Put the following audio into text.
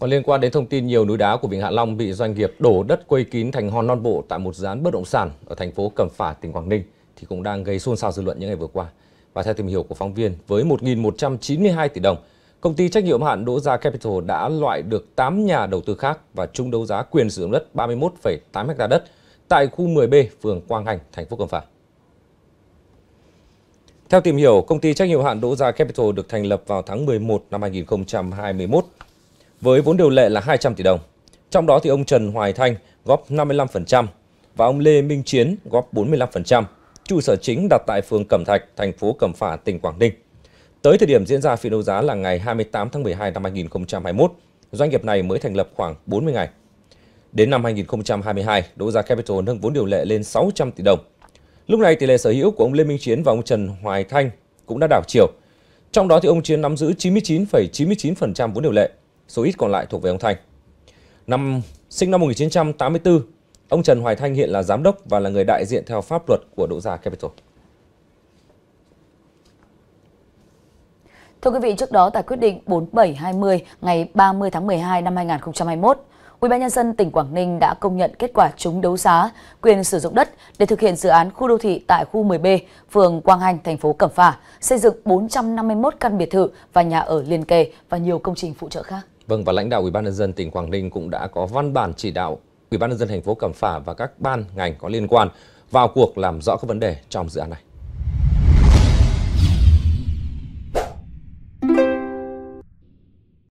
Còn liên quan đến thông tin nhiều núi đá của Vịnh Hạ Long bị doanh nghiệp đổ đất quây kín thành hòn non bộ tại một dự án bất động sản ở thành phố Cẩm Phả, tỉnh Quảng Ninh thì cũng đang gây xôn xao dư luận những ngày vừa qua. Và theo tìm hiểu của phóng viên, với 1.192 tỷ đồng, công ty trách nhiệm hạn Đỗ Gia Capital đã loại được 8 nhà đầu tư khác và chung đấu giá quyền sử dụng đất 31,8 ha đất tại khu 10B, phường Quang Hành, thành phố Cẩm Phả. Theo tìm hiểu, công ty trách nhiệm hạn Đỗ Gia Capital được thành lập vào tháng 11 năm 2021 với vốn điều lệ là 200 tỷ đồng. Trong đó thì ông Trần Hoài Thanh góp 55% và ông Lê Minh Chiến góp 45%. Trụ sở chính đặt tại phường Cẩm Thạch, thành phố Cẩm Phả, tỉnh Quảng Ninh. Tới thời điểm diễn ra phiên đấu giá là ngày 28 tháng 12 năm 2021, doanh nghiệp này mới thành lập khoảng 40 ngày. Đến năm 2022, đấu giá Capital nâng vốn điều lệ lên 600 tỷ đồng. Lúc này tỷ lệ sở hữu của ông Lê Minh Chiến và ông Trần Hoài Thanh cũng đã đảo chiều. Trong đó thì ông Chiến nắm giữ 99,99% ,99 vốn điều lệ số ít còn lại thuộc về ông Thanh, Năm sinh năm 1984, ông Trần Hoài Thanh hiện là giám đốc và là người đại diện theo pháp luật của Đỗ Gia Capital. Thưa quý vị, trước đó tại quyết định 4720 ngày 30 tháng 12 năm 2021, UBND tỉnh Quảng Ninh đã công nhận kết quả trúng đấu giá quyền sử dụng đất để thực hiện dự án khu đô thị tại khu 10B, phường Quang Hành, thành phố Cẩm Phả, xây dựng 451 căn biệt thự và nhà ở liền kề và nhiều công trình phụ trợ khác. Vâng và lãnh đạo Ủy ban nhân dân tỉnh Quảng Ninh cũng đã có văn bản chỉ đạo Ủy ban nhân dân thành phố Cẩm Phả và các ban ngành có liên quan vào cuộc làm rõ các vấn đề trong dự án này.